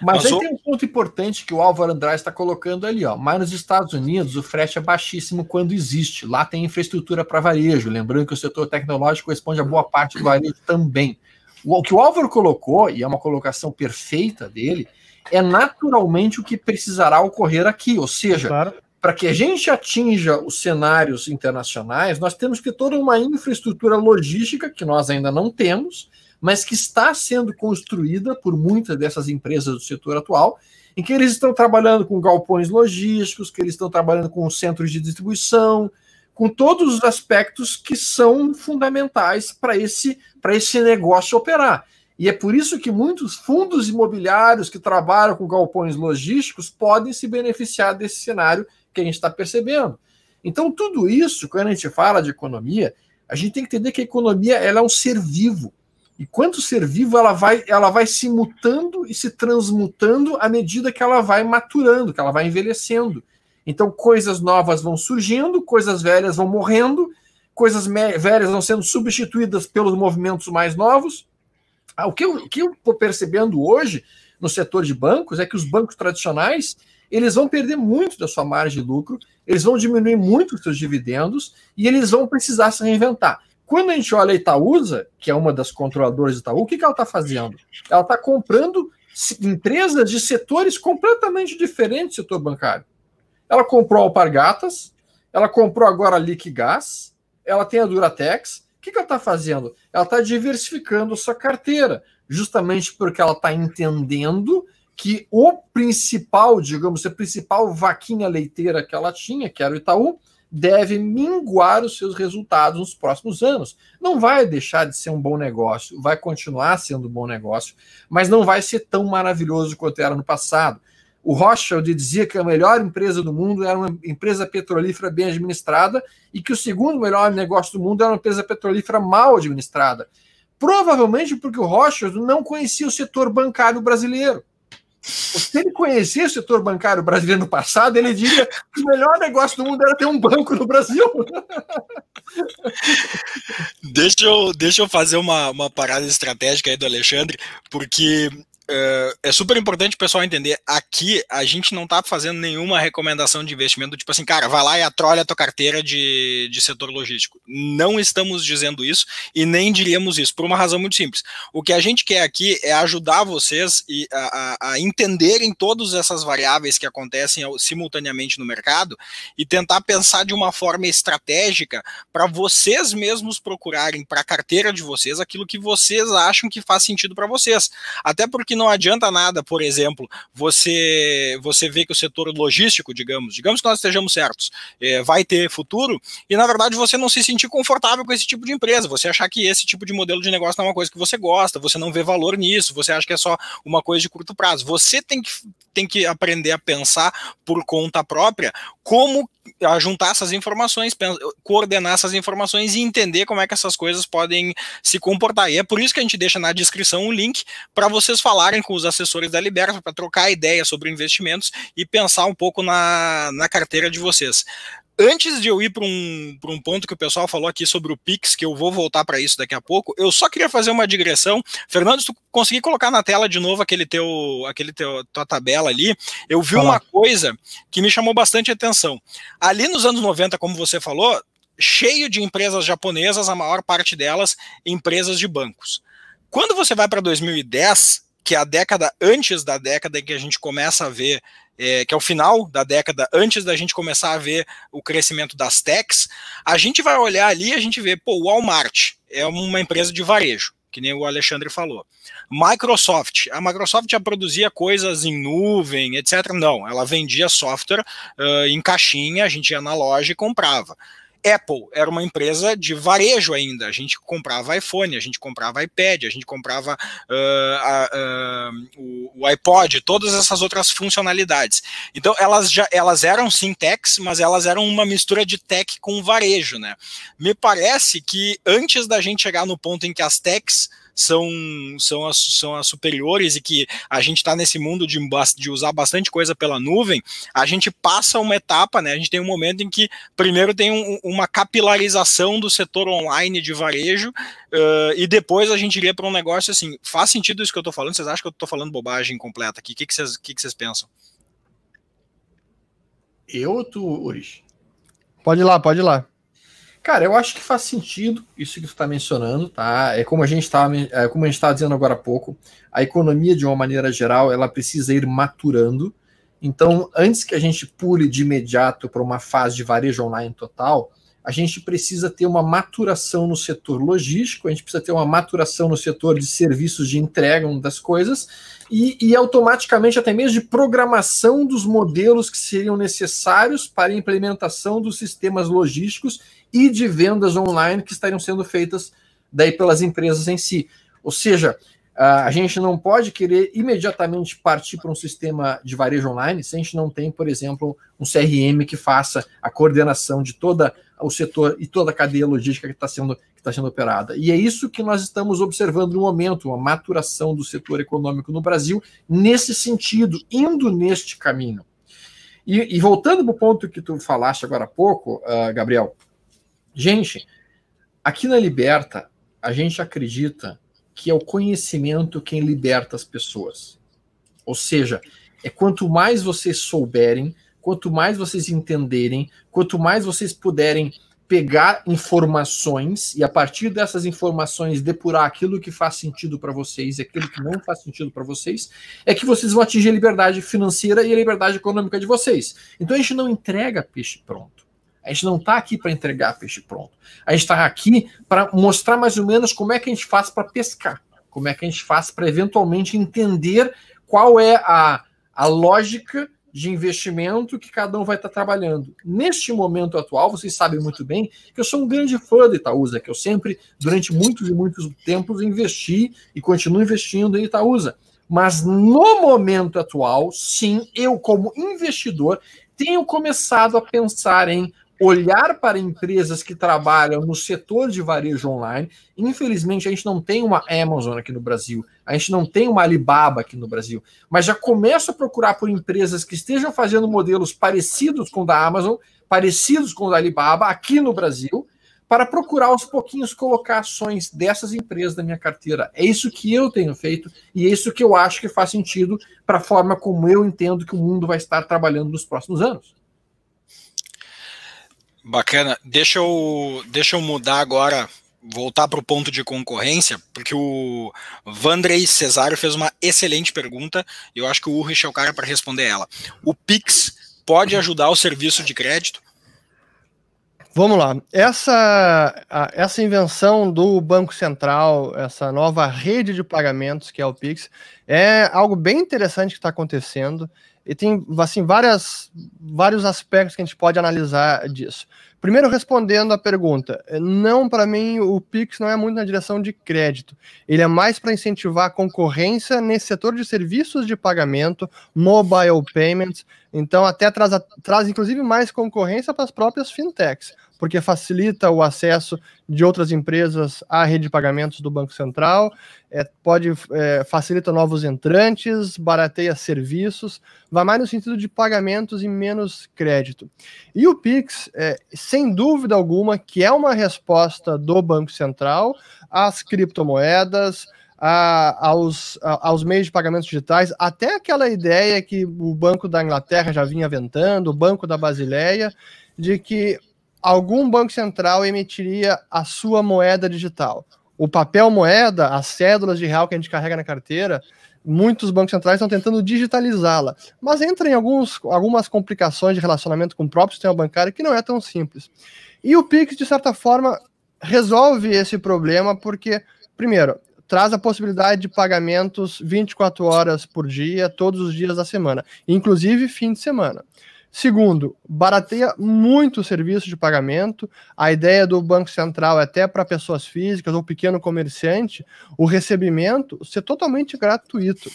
Mas, aí tem um ponto importante que o Álvaro Andrade está colocando ali, ó. Mas nos Estados Unidos o frete é baixíssimo quando existe. Lá tem infraestrutura para varejo. Lembrando que o setor tecnológico responde a boa parte do varejo também. O que o Álvaro colocou, e é uma colocação perfeita dele, é naturalmente o que precisará ocorrer aqui. Ou seja, claro para que a gente atinja os cenários internacionais, nós temos que ter toda uma infraestrutura logística que nós ainda não temos, mas que está sendo construída por muitas dessas empresas do setor atual, em que eles estão trabalhando com galpões logísticos, que eles estão trabalhando com centros de distribuição, com todos os aspectos que são fundamentais para esse, esse negócio operar. E é por isso que muitos fundos imobiliários que trabalham com galpões logísticos podem se beneficiar desse cenário que a gente está percebendo. Então, tudo isso, quando a gente fala de economia, a gente tem que entender que a economia ela é um ser vivo. E quanto ser vivo, ela vai, ela vai se mutando e se transmutando à medida que ela vai maturando, que ela vai envelhecendo. Então, coisas novas vão surgindo, coisas velhas vão morrendo, coisas velhas vão sendo substituídas pelos movimentos mais novos. Ah, o que eu estou percebendo hoje no setor de bancos é que os bancos tradicionais eles vão perder muito da sua margem de lucro, eles vão diminuir muito os seus dividendos e eles vão precisar se reinventar. Quando a gente olha a Itaúsa, que é uma das controladoras do Itaú, o que, que ela está fazendo? Ela está comprando empresas de setores completamente diferentes do setor bancário. Ela comprou Alpargatas, ela comprou agora a Liquigás, ela tem a Duratex. O que, que ela está fazendo? Ela está diversificando a sua carteira, justamente porque ela está entendendo que o principal, digamos, a principal vaquinha leiteira que ela tinha, que era o Itaú, deve minguar os seus resultados nos próximos anos. Não vai deixar de ser um bom negócio, vai continuar sendo um bom negócio, mas não vai ser tão maravilhoso quanto era no passado. O Rothschild dizia que a melhor empresa do mundo era uma empresa petrolífera bem administrada e que o segundo melhor negócio do mundo era uma empresa petrolífera mal administrada. Provavelmente porque o Rothschild não conhecia o setor bancário brasileiro. Se ele conhecesse o setor bancário brasileiro no passado, ele diria que o melhor negócio do mundo era ter um banco no Brasil. Deixa eu, deixa eu fazer uma, uma parada estratégica aí do Alexandre, porque é, é super importante o pessoal entender, aqui a gente não está fazendo nenhuma recomendação de investimento, tipo assim, cara, vai lá e atrole a tua carteira de, de setor logístico. Não estamos dizendo isso e nem diríamos isso, por uma razão muito simples. O que a gente quer aqui é ajudar vocês e a, a entenderem todas essas variáveis que acontecem simultaneamente no mercado e tentar pensar de uma forma estratégica para vocês mesmos procurarem para a carteira de vocês aquilo que vocês acham que faz sentido para vocês. Até porque não adianta nada, por exemplo, você você vê que o setor logístico, digamos, digamos que nós estejamos certos, é, vai ter futuro, e na verdade você não se sentir confortável com esse tipo de empresa, você achar que esse tipo de modelo de negócio não é uma coisa que você gosta, você não vê valor nisso, você acha que é só uma coisa de curto prazo. Você tem que, tem que aprender a pensar por conta própria como juntar essas informações, coordenar essas informações e entender como é que essas coisas podem se comportar. E é por isso que a gente deixa na descrição o um link para vocês falarem com os assessores da Liberta, para trocar ideia sobre investimentos e pensar um pouco na, na carteira de vocês antes de eu ir para um, um ponto que o pessoal falou aqui sobre o Pix, que eu vou voltar para isso daqui a pouco, eu só queria fazer uma digressão. Fernando, se tu conseguir colocar na tela de novo aquele teu, aquele teu tua tabela ali, eu vi Olá. uma coisa que me chamou bastante atenção. Ali nos anos 90, como você falou, cheio de empresas japonesas, a maior parte delas empresas de bancos. Quando você vai para 2010, que é a década antes da década em que a gente começa a ver é, que é o final da década, antes da gente começar a ver o crescimento das techs, a gente vai olhar ali e a gente vê, pô, o Walmart é uma empresa de varejo, que nem o Alexandre falou. Microsoft, a Microsoft já produzia coisas em nuvem, etc. Não, ela vendia software uh, em caixinha, a gente ia na loja e comprava. Apple era uma empresa de varejo ainda. A gente comprava iPhone, a gente comprava iPad, a gente comprava uh, uh, o iPod, todas essas outras funcionalidades. Então elas já elas eram sim techs, mas elas eram uma mistura de tech com varejo, né? Me parece que antes da gente chegar no ponto em que as techs são, são, as, são as superiores e que a gente está nesse mundo de, de usar bastante coisa pela nuvem, a gente passa uma etapa, né? A gente tem um momento em que primeiro tem um, uma capilarização do setor online de varejo uh, e depois a gente iria para um negócio assim, faz sentido isso que eu estou falando? Vocês acham que eu estou falando bobagem completa aqui? O que, que, vocês, que, que vocês pensam? Eu ou tu, Uris? Pode ir lá, pode ir lá. Cara, eu acho que faz sentido isso que tu está mencionando, tá? É como a gente estava, tá, é como a gente tá dizendo agora há pouco, a economia de uma maneira geral, ela precisa ir maturando. Então, antes que a gente pule de imediato para uma fase de varejo online total, a gente precisa ter uma maturação no setor logístico, a gente precisa ter uma maturação no setor de serviços de entrega um das coisas, e, e automaticamente até mesmo de programação dos modelos que seriam necessários para a implementação dos sistemas logísticos e de vendas online que estariam sendo feitas daí pelas empresas em si. Ou seja, ah, a gente não pode querer imediatamente partir para um sistema de varejo online se a gente não tem, por exemplo, um CRM que faça a coordenação de todo o setor e toda a cadeia logística que está sendo, que tá sendo operada. E é isso que nós estamos observando no momento, a maturação do setor econômico no Brasil nesse sentido, indo neste caminho. E, e voltando para o ponto que tu falaste agora há pouco, uh, Gabriel, gente, aqui na Liberta, a gente acredita que é o conhecimento quem liberta as pessoas. Ou seja, é quanto mais vocês souberem, quanto mais vocês entenderem, quanto mais vocês puderem pegar informações e a partir dessas informações depurar aquilo que faz sentido para vocês e aquilo que não faz sentido para vocês, é que vocês vão atingir a liberdade financeira e a liberdade econômica de vocês. Então a gente não entrega peixe pronto. A gente não está aqui para entregar peixe pronto. A gente está aqui para mostrar mais ou menos como é que a gente faz para pescar, como é que a gente faz para eventualmente entender qual é a, a lógica de investimento que cada um vai estar tá trabalhando. Neste momento atual, vocês sabem muito bem que eu sou um grande fã do Itaúsa, que eu sempre, durante muitos e muitos tempos, investi e continuo investindo em Itaúsa. Mas no momento atual, sim, eu, como investidor, tenho começado a pensar em olhar para empresas que trabalham no setor de varejo online. Infelizmente, a gente não tem uma Amazon aqui no Brasil, a gente não tem uma Alibaba aqui no Brasil, mas já começo a procurar por empresas que estejam fazendo modelos parecidos com o da Amazon, parecidos com o da Alibaba aqui no Brasil, para procurar aos pouquinhos colocar ações dessas empresas na minha carteira. É isso que eu tenho feito e é isso que eu acho que faz sentido para a forma como eu entendo que o mundo vai estar trabalhando nos próximos anos. Bacana. Deixa eu, deixa eu mudar agora, voltar para o ponto de concorrência, porque o Vandrei Cesário fez uma excelente pergunta e eu acho que o Urrich é o cara para responder ela. O Pix pode ajudar o serviço de crédito? Vamos lá. Essa, essa invenção do Banco Central, essa nova rede de pagamentos que é o Pix, é algo bem interessante que está acontecendo. E tem assim várias, vários aspectos que a gente pode analisar disso. Primeiro, respondendo à pergunta, não para mim o Pix não é muito na direção de crédito. Ele é mais para incentivar a concorrência nesse setor de serviços de pagamento, mobile payments. Então, até traz, traz inclusive mais concorrência para as próprias fintechs porque facilita o acesso de outras empresas à rede de pagamentos do Banco Central, é, pode é, facilita novos entrantes, barateia serviços, vai mais no sentido de pagamentos e menos crédito. E o Pix, é, sem dúvida alguma, que é uma resposta do Banco Central às criptomoedas, a, aos, a, aos meios de pagamentos digitais, até aquela ideia que o Banco da Inglaterra já vinha aventando, o Banco da Basileia, de que algum banco central emitiria a sua moeda digital. O papel moeda, as cédulas de real que a gente carrega na carteira, muitos bancos centrais estão tentando digitalizá-la, mas entra em alguns, algumas complicações de relacionamento com o próprio sistema bancário que não é tão simples. E o Pix, de certa forma, resolve esse problema porque, primeiro, traz a possibilidade de pagamentos 24 horas por dia, todos os dias da semana, inclusive fim de semana. Segundo, barateia muito o serviço de pagamento. A ideia do Banco Central, é até para pessoas físicas ou pequeno comerciante, o recebimento ser totalmente gratuito.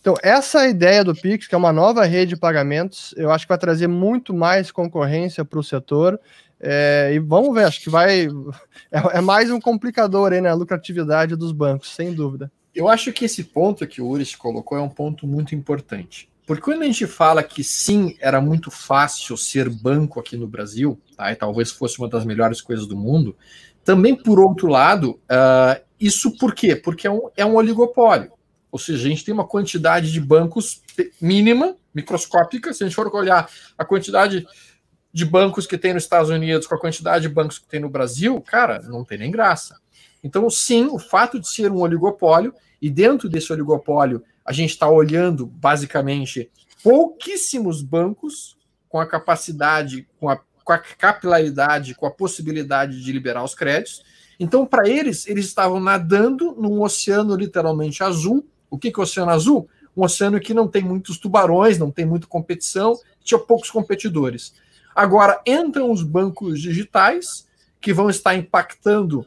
Então, essa ideia do Pix, que é uma nova rede de pagamentos, eu acho que vai trazer muito mais concorrência para o setor. É, e vamos ver, acho que vai. É, é, mais um complicador aí na né, lucratividade dos bancos, sem dúvida. Eu acho que esse ponto que o Uris colocou é um ponto muito importante. Porque quando a gente fala que sim, era muito fácil ser banco aqui no Brasil, tá? e talvez fosse uma das melhores coisas do mundo, também por outro lado, uh, isso por quê? Porque é um, é um oligopólio. Ou seja, a gente tem uma quantidade de bancos mínima, microscópica. Se a gente for olhar a quantidade de bancos que tem nos Estados Unidos com a quantidade de bancos que tem no Brasil, cara, não tem nem graça. Então, sim, o fato de ser um oligopólio, e dentro desse oligopólio a gente está olhando basicamente pouquíssimos bancos com a capacidade, com a, com a capilaridade, com a possibilidade de liberar os créditos. Então, para eles, eles estavam nadando num oceano literalmente azul. O que, que é o oceano azul? Um oceano que não tem muitos tubarões, não tem muita competição, tinha poucos competidores. Agora entram os bancos digitais que vão estar impactando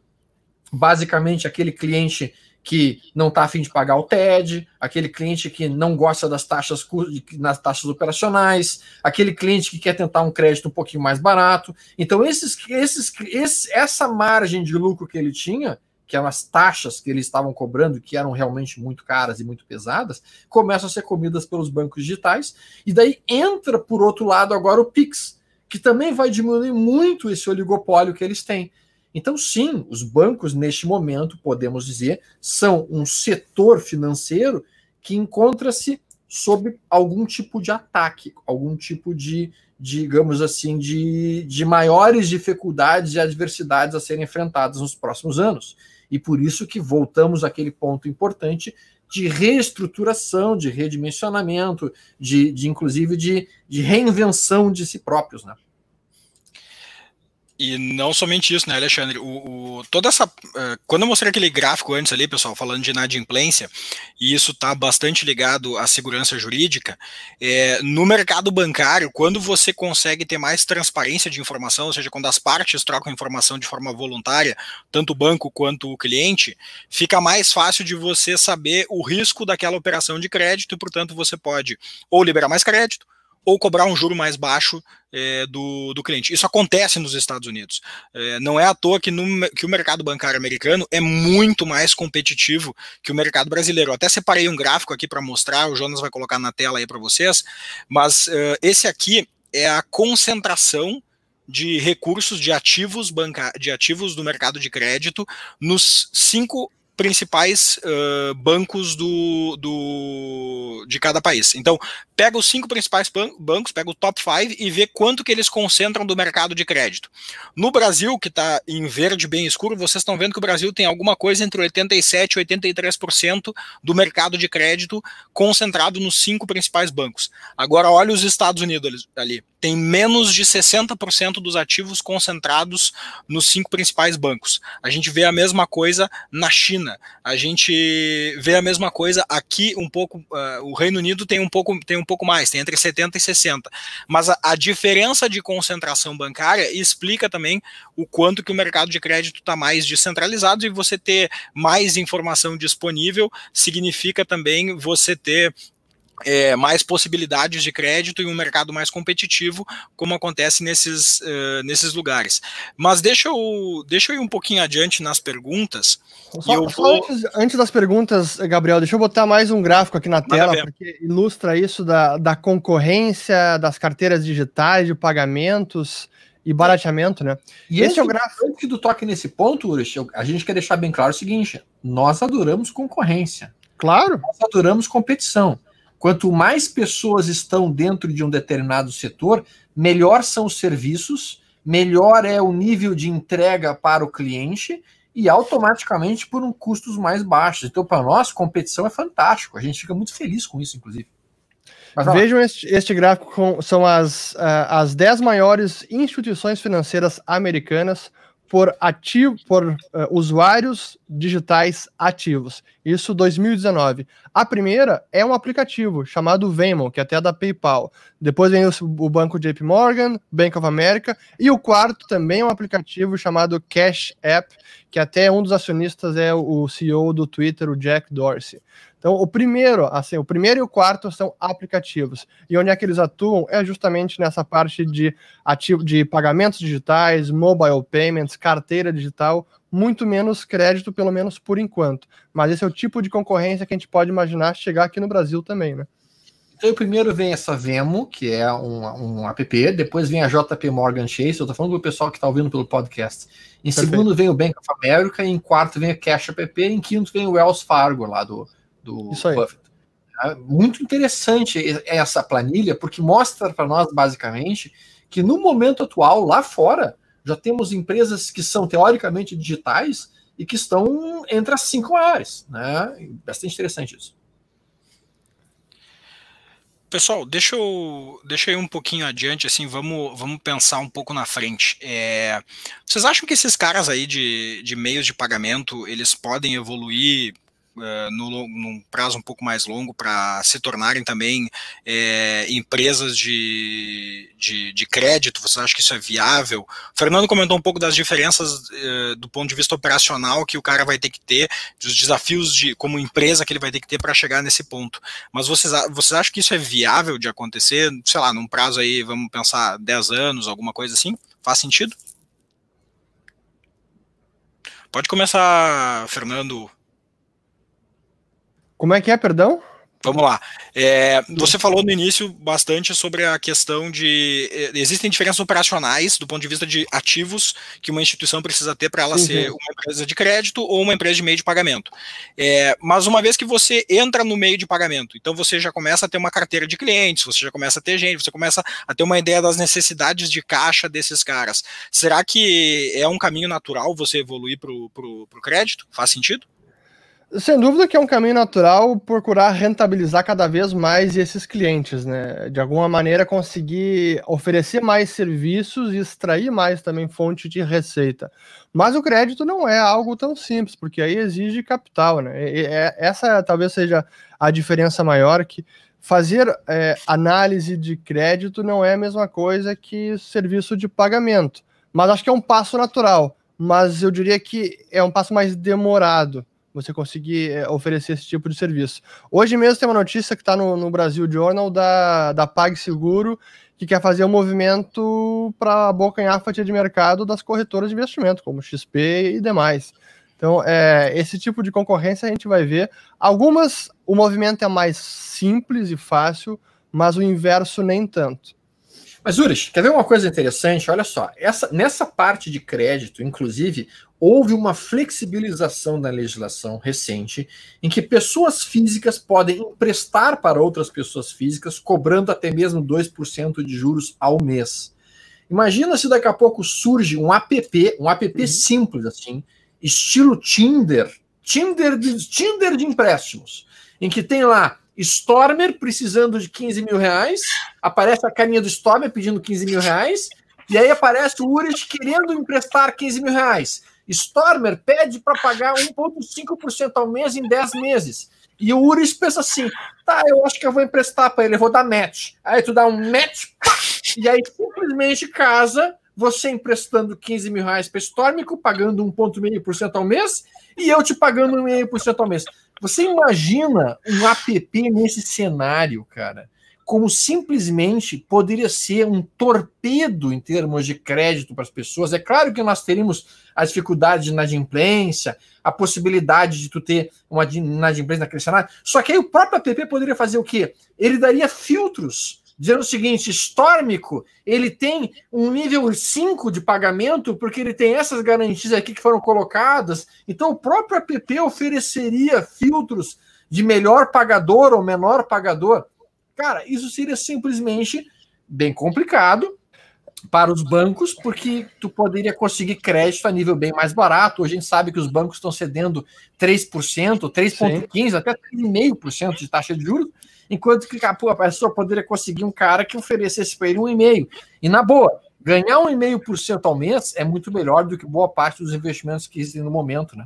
basicamente aquele cliente que não está afim de pagar o TED, aquele cliente que não gosta das taxas nas taxas operacionais, aquele cliente que quer tentar um crédito um pouquinho mais barato. Então, esses, esses, esse, essa margem de lucro que ele tinha, que eram as taxas que eles estavam cobrando, que eram realmente muito caras e muito pesadas, começam a ser comidas pelos bancos digitais, e daí entra, por outro lado, agora o Pix, que também vai diminuir muito esse oligopólio que eles têm. Então, sim, os bancos, neste momento, podemos dizer, são um setor financeiro que encontra-se sob algum tipo de ataque, algum tipo de, digamos assim, de, de maiores dificuldades e adversidades a serem enfrentadas nos próximos anos. E por isso que voltamos àquele ponto importante de reestruturação, de redimensionamento, de, de inclusive de, de reinvenção de si próprios. Né? E não somente isso, né, Alexandre? O, o, toda essa. Eh, quando eu mostrei aquele gráfico antes ali, pessoal, falando de inadimplência, e isso está bastante ligado à segurança jurídica, é, no mercado bancário, quando você consegue ter mais transparência de informação, ou seja, quando as partes trocam informação de forma voluntária, tanto o banco quanto o cliente, fica mais fácil de você saber o risco daquela operação de crédito, e, portanto, você pode ou liberar mais crédito, ou cobrar um juro mais baixo é, do, do cliente. Isso acontece nos Estados Unidos. É, não é à toa que, no, que o mercado bancário americano é muito mais competitivo que o mercado brasileiro. Eu até separei um gráfico aqui para mostrar, o Jonas vai colocar na tela aí para vocês, mas uh, esse aqui é a concentração de recursos de ativos banca de ativos do mercado de crédito nos cinco principais uh, bancos do, do, de cada país. Então, pega os cinco principais ban bancos, pega o top five e vê quanto que eles concentram do mercado de crédito. No Brasil, que está em verde bem escuro, vocês estão vendo que o Brasil tem alguma coisa entre 87% e 83% do mercado de crédito concentrado nos cinco principais bancos. Agora, olha os Estados Unidos ali. Tem menos de 60% dos ativos concentrados nos cinco principais bancos. A gente vê a mesma coisa na China China, a gente vê a mesma coisa aqui um pouco, uh, o Reino Unido tem um pouco, tem um pouco mais, tem entre 70 e 60. Mas a, a diferença de concentração bancária explica também o quanto que o mercado de crédito está mais descentralizado e você ter mais informação disponível significa também você ter é, mais possibilidades de crédito e um mercado mais competitivo, como acontece nesses, uh, nesses lugares. Mas deixa eu, deixa eu ir um pouquinho adiante nas perguntas. Só, vou... antes, antes, das perguntas, Gabriel, deixa eu botar mais um gráfico aqui na tela, porque ilustra isso da, da concorrência, das carteiras digitais, de pagamentos e barateamento, né? E esse é o gráfico. Antes do toque nesse ponto, Urich, a gente quer deixar bem claro o seguinte: nós adoramos concorrência. Claro. Nós adoramos competição. Quanto mais pessoas estão dentro de um determinado setor, melhor são os serviços, melhor é o nível de entrega para o cliente e automaticamente por um custos mais baixos. Então, para nós, competição é fantástico. A gente fica muito feliz com isso, inclusive. Vejam este, este gráfico, com, são as, uh, as 10 maiores instituições financeiras americanas por, ativo, por uh, usuários digitais ativos. Isso 2019. A primeira é um aplicativo chamado Venmo, que é até da PayPal. Depois vem o, o banco JP Morgan, Bank of America. E o quarto também é um aplicativo chamado Cash App, que até um dos acionistas é o CEO do Twitter, o Jack Dorsey. Então, o primeiro, assim, o primeiro e o quarto são aplicativos. E onde é que eles atuam é justamente nessa parte de ativo de pagamentos digitais, mobile payments, carteira digital, muito menos crédito, pelo menos por enquanto. Mas esse é o tipo de concorrência que a gente pode imaginar chegar aqui no Brasil também, né? Então, primeiro vem essa Vemo, que é um, um app, depois vem a JP Morgan Chase, eu tô falando do pessoal que está ouvindo pelo podcast. Em Perfeito. segundo vem o Bank of America, em quarto vem a Cash App, em quinto vem o Wells Fargo lá do, do Isso aí. Buffett. É muito interessante essa planilha, porque mostra para nós, basicamente, que no momento atual, lá fora, já temos empresas que são teoricamente digitais e que estão entre as cinco maiores. Né? Bastante interessante isso. Pessoal, deixa eu, deixa eu ir um pouquinho adiante, assim, vamos, vamos pensar um pouco na frente. É, vocês acham que esses caras aí de, de meios de pagamento, eles podem evoluir eh, no, num prazo um pouco mais longo para se tornarem também é, empresas de, de, de, crédito? Você acha que isso é viável? O Fernando comentou um pouco das diferenças eh, do ponto de vista operacional que o cara vai ter que ter, dos desafios de como empresa que ele vai ter que ter para chegar nesse ponto. Mas vocês, vocês acham que isso é viável de acontecer, sei lá, num prazo aí, vamos pensar, 10 anos, alguma coisa assim? Faz sentido? Pode começar, Fernando, como é que é, perdão? Vamos lá. É, você falou no início bastante sobre a questão de. É, existem diferenças operacionais do ponto de vista de ativos que uma instituição precisa ter para ela uhum. ser uma empresa de crédito ou uma empresa de meio de pagamento. É, mas uma vez que você entra no meio de pagamento, então você já começa a ter uma carteira de clientes, você já começa a ter gente, você começa a ter uma ideia das necessidades de caixa desses caras. Será que é um caminho natural você evoluir para o crédito? Faz sentido? Sem dúvida que é um caminho natural procurar rentabilizar cada vez mais esses clientes, né? De alguma maneira conseguir oferecer mais serviços e extrair mais também fonte de receita. Mas o crédito não é algo tão simples, porque aí exige capital, né? E é, essa talvez seja a diferença maior que fazer é, análise de crédito não é a mesma coisa que serviço de pagamento. Mas acho que é um passo natural. Mas eu diria que é um passo mais demorado você conseguir é, oferecer esse tipo de serviço. Hoje mesmo tem uma notícia que está no, no, Brasil Journal da, da PagSeguro, que quer fazer um movimento para abocanhar a fatia de mercado das corretoras de investimento, como XP e demais. Então, é, esse tipo de concorrência a gente vai ver. Algumas o movimento é mais simples e fácil, mas o inverso nem tanto. Mas, Uras, quer ver uma coisa interessante? Olha só, essa, nessa parte de crédito, inclusive, houve uma flexibilização da legislação recente em que pessoas físicas podem emprestar para outras pessoas físicas, cobrando até mesmo 2% de juros ao mês. Imagina se daqui a pouco surge um app, um app uhum. simples assim, estilo Tinder, Tinder de, Tinder de empréstimos, em que tem lá Stormer precisando de 15 mil reais, aparece a carinha do Stormer pedindo 15 mil reais, e aí aparece o Urich querendo emprestar 15 mil reais. Stormer pede para pagar 1,5% ao mês em 10 meses. E o Uris pensa assim: tá, eu acho que eu vou emprestar para ele, eu vou dar match. Aí tu dá um match, pá, e aí simplesmente casa você emprestando 15 mil reais para Stormico, pagando 1,5% ao mês, e eu te pagando 1,5% ao mês. Você imagina um app nesse cenário, cara? Como simplesmente poderia ser um torpedo em termos de crédito para as pessoas. É claro que nós teríamos a dificuldade de inadimplência, a possibilidade de tu ter uma inadimplência naquele cenário. Só que aí o próprio app poderia fazer o quê? Ele daria filtros dizendo o seguinte: Stormico ele tem um nível 5 de pagamento, porque ele tem essas garantias aqui que foram colocadas. Então, o próprio app ofereceria filtros de melhor pagador ou menor pagador. Cara, isso seria simplesmente bem complicado para os bancos, porque tu poderia conseguir crédito a nível bem mais barato. Hoje a gente sabe que os bancos estão cedendo 3%, 3,15%, até 3,5% de taxa de juros enquanto que pô, a pessoa poderia conseguir um cara que oferecesse para ele um e-mail. E na boa, ganhar um e-mail por cento ao mês é muito melhor do que boa parte dos investimentos que existem no momento, né?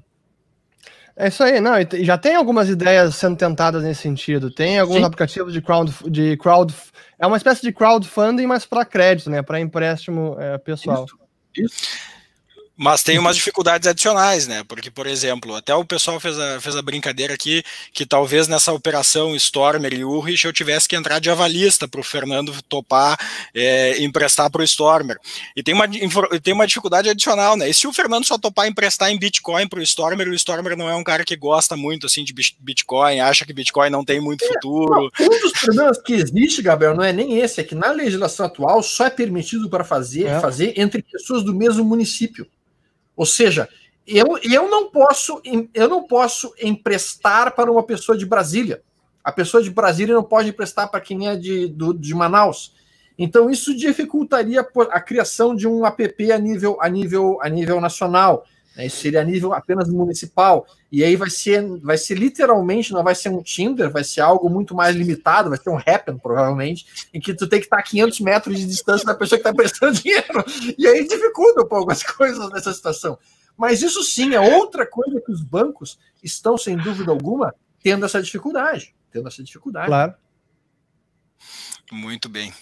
É isso aí, não, e já tem algumas ideias sendo tentadas nesse sentido. Tem alguns Sim. aplicativos de crowd, de crowd. É uma espécie de crowdfunding, mas para crédito, né? Para empréstimo é, pessoal. Isso. isso. Mas tem umas uhum. dificuldades adicionais, né? Porque, por exemplo, até o pessoal fez a, fez a brincadeira aqui que talvez nessa operação Stormer e Urrich eu tivesse que entrar de avalista para o Fernando topar é, emprestar para o Stormer. E tem uma, tem uma dificuldade adicional, né? E se o Fernando só topar emprestar em Bitcoin para o Stormer, o Stormer não é um cara que gosta muito assim de Bitcoin, acha que Bitcoin não tem muito é, futuro. Não, um dos problemas que existe, Gabriel, não é nem esse, é que na legislação atual só é permitido para fazer, é. fazer entre pessoas do mesmo município. Ou seja, eu, eu, não posso eu não posso emprestar para uma pessoa de Brasília. A pessoa de Brasília não pode emprestar para quem é de, do, de Manaus. Então isso dificultaria a criação de um app a nível a nível a nível nacional. Né? Isso seria a nível apenas municipal. E aí vai ser, vai ser literalmente, não vai ser um Tinder, vai ser algo muito mais limitado, vai ser um Happn, provavelmente, em que tu tem que estar a 500 metros de distância da pessoa que está prestando dinheiro. E aí dificulta um pouco as coisas nessa situação. Mas isso sim é outra coisa que os bancos estão, sem dúvida alguma, tendo essa dificuldade. Tendo essa dificuldade. Claro. Muito bem.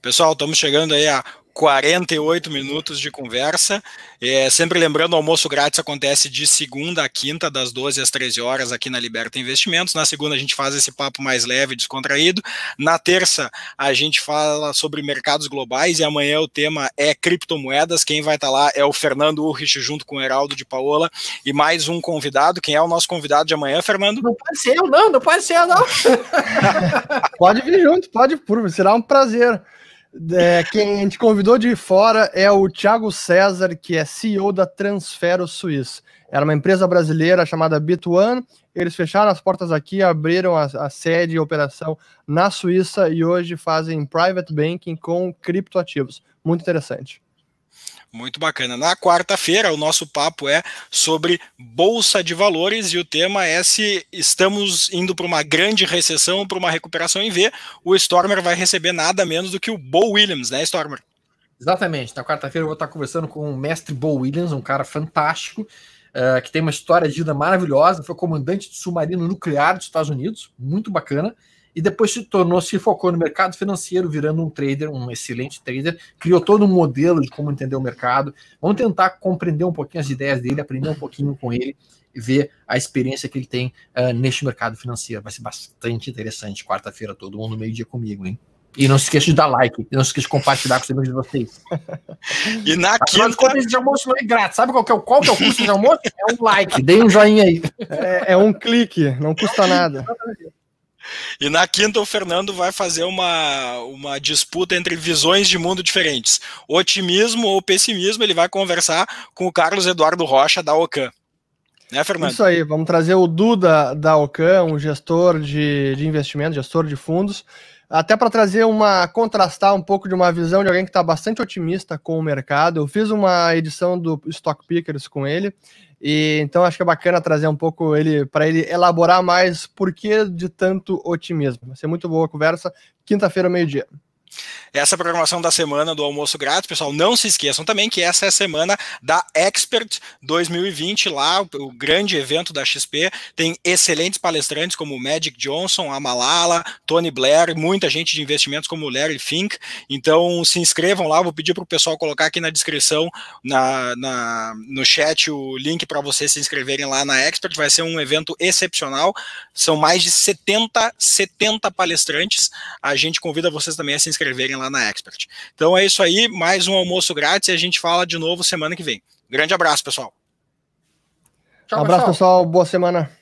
Pessoal, estamos chegando aí a 48 minutos de conversa. É, sempre lembrando, o almoço grátis acontece de segunda a quinta, das 12 às 13 horas, aqui na Liberta Investimentos. Na segunda, a gente faz esse papo mais leve, descontraído. Na terça, a gente fala sobre mercados globais e amanhã o tema é criptomoedas. Quem vai estar tá lá é o Fernando Urrich, junto com o Heraldo de Paola e mais um convidado. Quem é o nosso convidado de amanhã, Fernando? Não pode ser eu, não, não pode ser eu, não. pode vir junto, pode, será um prazer. É, quem a gente convidou de fora é o Thiago César, que é CEO da Transfero Suíça. Era uma empresa brasileira chamada Bituan. Eles fecharam as portas aqui, abriram a, a sede e operação na Suíça e hoje fazem private banking com criptoativos. Muito interessante. Muito bacana. Na quarta-feira, o nosso papo é sobre bolsa de valores e o tema é se estamos indo para uma grande recessão, para uma recuperação em V. O Stormer vai receber nada menos do que o Bo Williams, né, Stormer? Exatamente. Na quarta-feira eu vou estar conversando com o mestre Bo Williams, um cara fantástico, uh, que tem uma história de vida maravilhosa. Foi comandante de submarino nuclear dos Estados Unidos, muito bacana e depois se tornou, se focou no mercado financeiro, virando um trader, um excelente trader, criou todo um modelo de como entender o mercado. Vamos tentar compreender um pouquinho as ideias dele, aprender um pouquinho com ele e ver a experiência que ele tem uh, neste mercado financeiro. Vai ser bastante interessante. Quarta-feira, todo mundo meio-dia comigo, hein? E não se esqueça de dar like, e não se esqueça de compartilhar com os amigos de vocês. E na quinta... Afinal, esse almoço não é grátis. Sabe qual que é, qual que é o custo de almoço? É um like, dê um joinha aí. É, é um clique, não custa nada. E na quinta, o Fernando vai fazer uma, uma disputa entre visões de mundo diferentes. Otimismo ou pessimismo, ele vai conversar com o Carlos Eduardo Rocha, da OCAN. Né, Fernando? Isso aí, vamos trazer o Duda da OCAN, um gestor de, de investimento, gestor de fundos, até para trazer uma. contrastar um pouco de uma visão de alguém que está bastante otimista com o mercado. Eu fiz uma edição do Stock Pickers com ele e então acho que é bacana trazer um pouco ele para ele elaborar mais por que de tanto otimismo. Vai ser muito boa a conversa. Quinta-feira, meio-dia. Essa é a programação da semana do almoço grátis, pessoal. Não se esqueçam também que essa é a semana da Expert 2020, lá o, o grande evento da XP. Tem excelentes palestrantes como o Magic Johnson, a Malala, Tony Blair, muita gente de investimentos como o Larry Fink. Então se inscrevam lá. Vou pedir para o pessoal colocar aqui na descrição, na, na no chat, o link para vocês se inscreverem lá na Expert. Vai ser um evento excepcional. São mais de 70, 70 palestrantes. A gente convida vocês também a se inscrever inscreverem lá na Expert. Então é isso aí, mais um almoço grátis e a gente fala de novo semana que vem. Grande abraço, pessoal. Tchau, abraço, pessoal. pessoal. Boa semana.